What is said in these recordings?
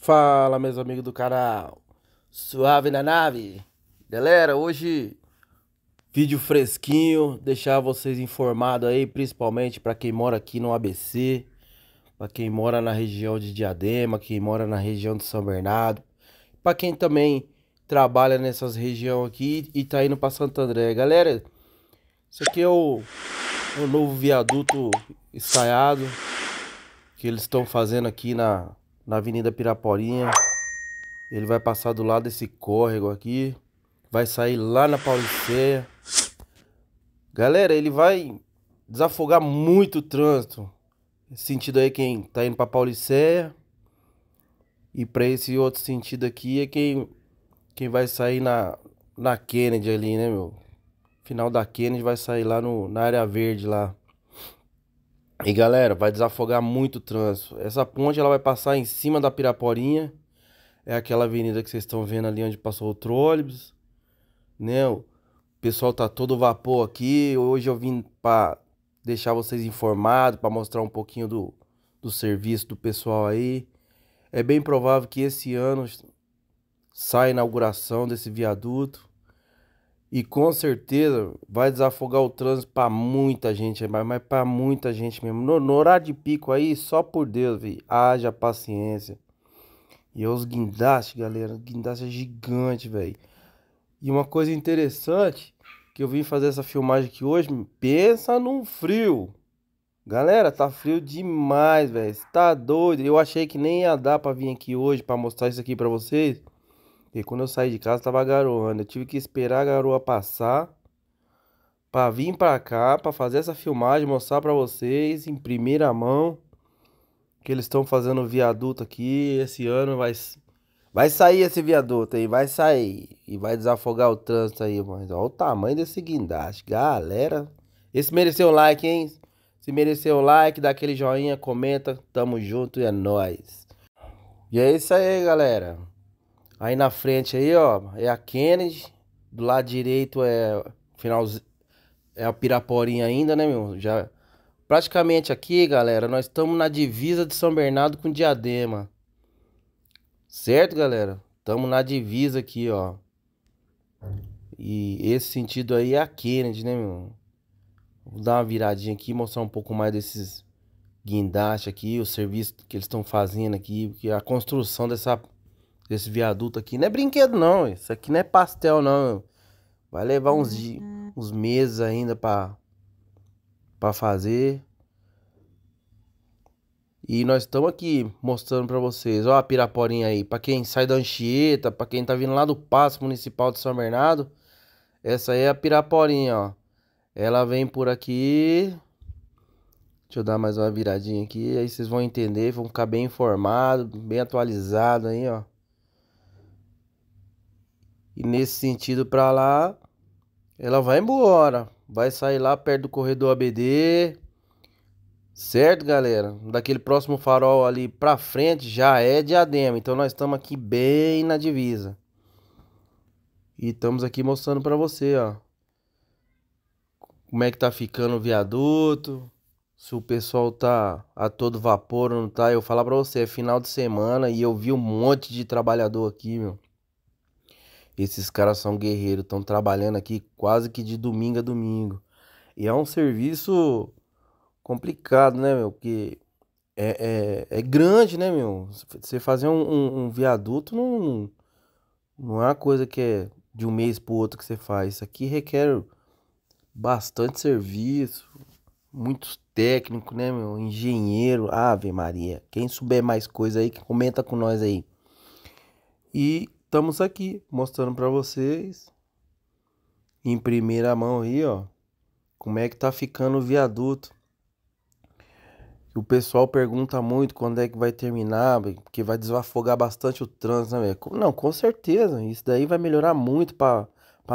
Fala, meus amigos do canal. Suave na nave. Galera, hoje vídeo fresquinho, deixar vocês informados aí, principalmente para quem mora aqui no ABC, para quem mora na região de Diadema, quem mora na região de São Bernardo, para quem também trabalha nessas regiões aqui e tá indo para Santo André. Galera, isso aqui é o, o novo viaduto ensaiado que eles estão fazendo aqui na, na Avenida Piraporinha. Ele vai passar do lado desse córrego aqui. Vai sair lá na Pauliceia. Galera, ele vai desafogar muito o trânsito. sentido aí quem tá indo pra Pauliceia. E para esse outro sentido aqui é quem, quem vai sair na, na Kennedy ali, né, meu? Final da Kennedy vai sair lá no, na área verde lá. E galera, vai desafogar muito o trânsito. Essa ponte ela vai passar em cima da Piraporinha. É aquela avenida que vocês estão vendo ali onde passou o trolleybus. Né? O pessoal tá todo vapor aqui. Hoje eu vim para deixar vocês informados, para mostrar um pouquinho do, do serviço do pessoal aí. É bem provável que esse ano saia a inauguração desse viaduto. E com certeza vai desafogar o trânsito para muita gente, mas, mas para muita gente mesmo. No, no, horário de pico aí, só por Deus, vi, haja paciência. E é os guindastes, galera, guindaste é gigante, velho. E uma coisa interessante que eu vim fazer essa filmagem aqui hoje, pensa num frio. Galera, tá frio demais, velho. Tá doido. Eu achei que nem ia dar para vir aqui hoje para mostrar isso aqui para vocês. E quando eu saí de casa tava garoando. Eu tive que esperar a garoa passar para vir para cá, para fazer essa filmagem, mostrar para vocês em primeira mão que eles estão fazendo o viaduto aqui. Esse ano vai vai sair esse viaduto aí, vai sair e vai desafogar o trânsito aí, mas olha o tamanho desse guindaste, galera. Esse mereceu like, hein? Se mereceu like, dá aquele joinha, comenta, tamo junto e é nós. E é isso aí, galera. Aí na frente aí, ó, é a Kennedy. Do lado direito é final é a Piraporinha ainda, né, meu? Já praticamente aqui, galera, nós estamos na divisa de São Bernardo com Diadema. Certo, galera? Estamos na divisa aqui, ó. E esse sentido aí é a Kennedy, né, meu? Vou dar uma viradinha aqui mostrar um pouco mais desses guindastes aqui, o serviço que eles estão fazendo aqui, porque a construção dessa esse viaduto aqui não é brinquedo, não. Isso aqui não é pastel, não. Vai levar uns, uhum. uns meses ainda pra, pra fazer. E nós estamos aqui mostrando para vocês, ó a piraporinha aí, para quem sai da Anchieta, para quem tá vindo lá do Passo Municipal de São Bernardo, essa aí é a piraporinha, ó. Ela vem por aqui. Deixa eu dar mais uma viradinha aqui, aí vocês vão entender, vão ficar bem informados, bem atualizados aí, ó. E nesse sentido para lá, ela vai embora. Vai sair lá perto do corredor ABD. Certo, galera? Daquele próximo farol ali para frente já é Diadema. Então nós estamos aqui bem na divisa. E estamos aqui mostrando para você, ó. Como é que tá ficando o viaduto. Se o pessoal tá a todo vapor ou não tá. Eu falar para você, é final de semana e eu vi um monte de trabalhador aqui, meu. Esses caras são guerreiros, estão trabalhando aqui quase que de domingo a domingo. E é um serviço complicado, né, meu? Porque é, é, é grande, né, meu? Você fazer um, um, um viaduto não, não é uma coisa que é de um mês pro outro que você faz. Isso aqui requer bastante serviço, muitos técnicos, né, meu? Engenheiro, Ave Maria. Quem souber mais coisa aí, comenta com nós aí. E estamos aqui mostrando para vocês em primeira mão aí, ó, como é que tá ficando o viaduto. O pessoal pergunta muito quando é que vai terminar, porque vai desafogar bastante o trânsito, né? Não, com certeza, isso daí vai melhorar muito para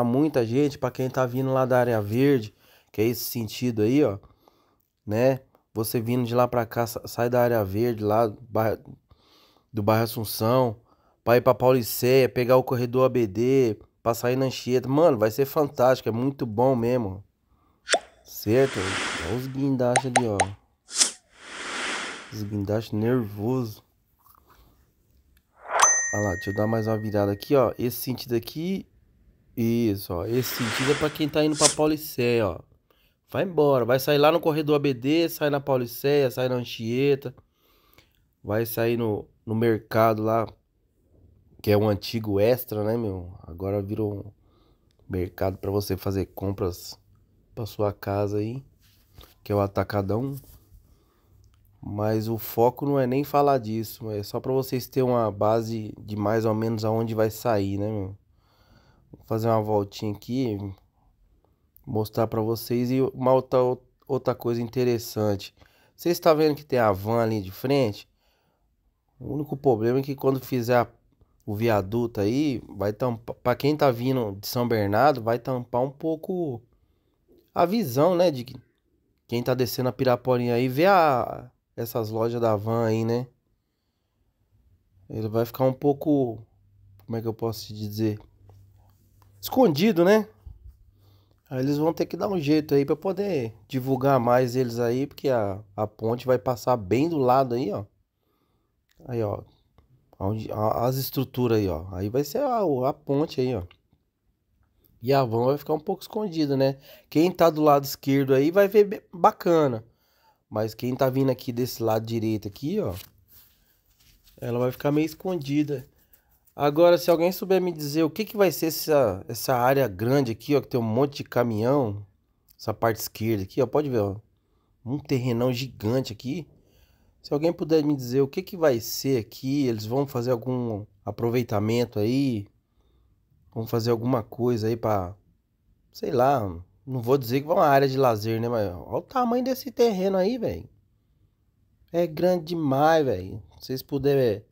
muita gente, para quem tá vindo lá da área verde, que é esse sentido aí, ó, né? Você vindo de lá para cá, sai da área verde lá do bairro Assunção, pra ir pra Pauliceia, pegar o corredor ABD, pra sair na Anchieta. Mano, vai ser fantástico, é muito bom mesmo. Certo? Olha os guindastes ali, ó. Os guindastes nervoso. Olha lá, deixa eu dar mais uma virada aqui, ó. Esse sentido aqui. Isso, ó. Esse sentido é pra quem tá indo pra Pauliceia, ó. Vai embora, vai sair lá no corredor ABD, sai na Pauliceia, sai na Anchieta. Vai sair no, no mercado lá, que é um antigo extra, né, meu? Agora virou um mercado para você fazer compras para sua casa aí, que é o atacadão. Mas o foco não é nem falar disso, é só para vocês terem uma base de mais ou menos aonde vai sair, né, meu? Vou fazer uma voltinha aqui, mostrar para vocês e uma outra, outra coisa interessante. Você está vendo que tem a van ali de frente? O único problema é que quando fizer a o viaduto aí vai tampar. Pra quem tá vindo de São Bernardo, vai tampar um pouco a visão, né? De quem tá descendo a Piraporinha aí, vê a, essas lojas da van aí, né? Ele vai ficar um pouco. Como é que eu posso te dizer? Escondido, né? Aí eles vão ter que dar um jeito aí para poder divulgar mais eles aí, porque a, a ponte vai passar bem do lado aí, ó. Aí, ó, Onde, as estruturas aí, ó. Aí vai ser a, a ponte aí, ó. E a van vai ficar um pouco escondida, né? Quem tá do lado esquerdo aí vai ver bacana. Mas quem tá vindo aqui desse lado direito aqui, ó. Ela vai ficar meio escondida. Agora, se alguém souber me dizer o que, que vai ser essa, essa área grande aqui, ó. Que tem um monte de caminhão. Essa parte esquerda aqui, ó. Pode ver, ó. Um terrenão gigante aqui. Se alguém puder me dizer o que, que vai ser aqui, eles vão fazer algum aproveitamento aí? Vão fazer alguma coisa aí para, sei lá, não vou dizer que vão uma área de lazer, né? Mas olha o tamanho desse terreno aí, velho. É grande demais, velho. Se vocês puderem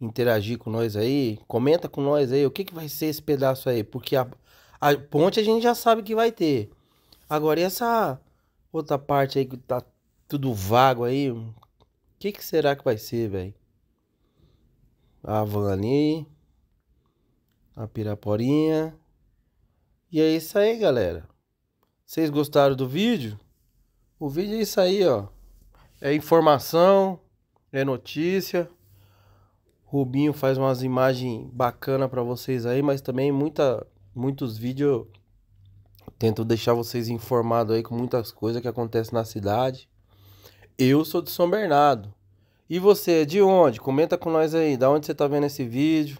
interagir com nós aí, comenta com nós aí o que, que vai ser esse pedaço aí. Porque a, a ponte a gente já sabe que vai ter. Agora, e essa outra parte aí que tá tudo vago aí? que, que será que vai ser, velho? A van ali. A piraporinha. E é isso aí, galera. Vocês gostaram do vídeo? O vídeo é isso aí, ó. É informação, é notícia. Rubinho faz umas imagens bacana para vocês aí, mas também muita, muitos vídeos tento deixar vocês informados aí com muitas coisas que acontecem na cidade. Eu sou de São Bernardo. E você é de onde? Comenta com nós aí, da onde você tá vendo esse vídeo.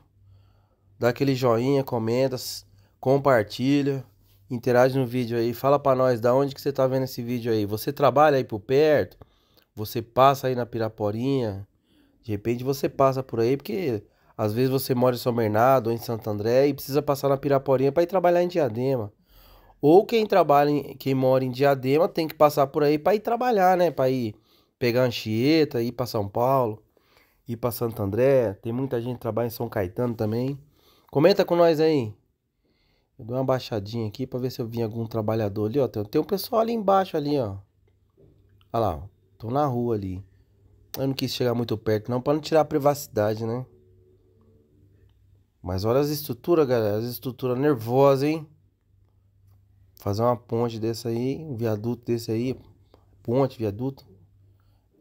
Dá aquele joinha, comenta, compartilha, interage no vídeo aí, fala para nós da onde que você tá vendo esse vídeo aí. Você trabalha aí por perto? Você passa aí na Piraporinha? De repente você passa por aí porque às vezes você mora em São Bernardo ou em Santo André e precisa passar na Piraporinha para ir trabalhar em Diadema. Ou quem trabalha, em, quem mora em Diadema tem que passar por aí para ir trabalhar, né, para ir pegar Anchieta, ir para São Paulo, ir para Santo André. Tem muita gente que trabalha em São Caetano também. Comenta com nós aí. Eu dou uma baixadinha aqui para ver se eu vim algum trabalhador ali, ó. Tem, tem um pessoal ali embaixo ali, ó. Olha lá, Tô na rua ali. Eu não quis chegar muito perto não para não tirar a privacidade, né? Mas olha as estruturas, galera. As estruturas nervosas, hein? Fazer uma ponte dessa aí, um viaduto desse aí. Ponte, viaduto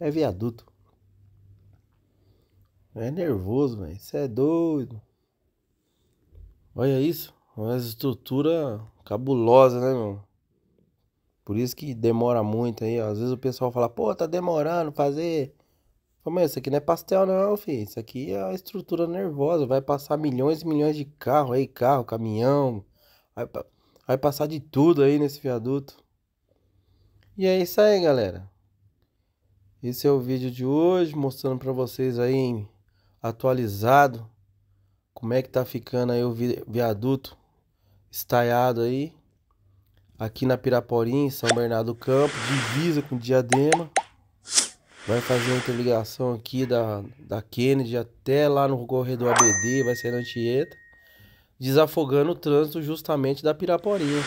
é viaduto. É nervoso, velho. Isso é doido. Olha isso. Uma estrutura cabulosa, né, meu? Por isso que demora muito aí. Às vezes o pessoal fala, pô, tá demorando fazer. Como é isso aqui não é pastel, não, filho. Isso aqui é a estrutura nervosa. Vai passar milhões e milhões de carro aí, carro, caminhão. Vai, vai passar de tudo aí nesse viaduto. E é isso aí, galera. Esse é o vídeo de hoje, mostrando para vocês aí atualizado como é que tá ficando aí o viaduto estaiado aí aqui na Piraporim, São Bernardo do Campo, divisa com Diadema. Vai fazer uma interligação aqui da, da Kennedy até lá no corredor ABD, vai ser na Antieta, desafogando o trânsito justamente da Piraporinha.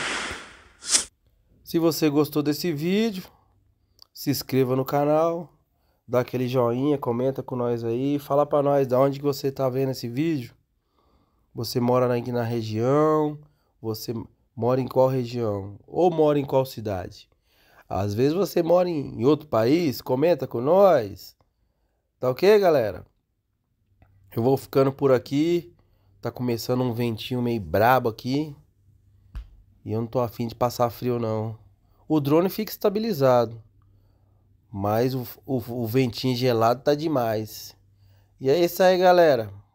Se você gostou desse vídeo, se inscreva no canal, dá aquele joinha, comenta com nós aí, fala para nós de onde que você tá vendo esse vídeo. Você mora aqui na região, você mora em qual região ou mora em qual cidade. Às vezes você mora em outro país, comenta com nós. Tá ok, galera? Eu vou ficando por aqui. Tá começando um ventinho meio brabo aqui. E eu não tô afim de passar frio, não. O drone fica estabilizado. Mas o, o, o ventinho gelado tá demais. E é isso aí, galera.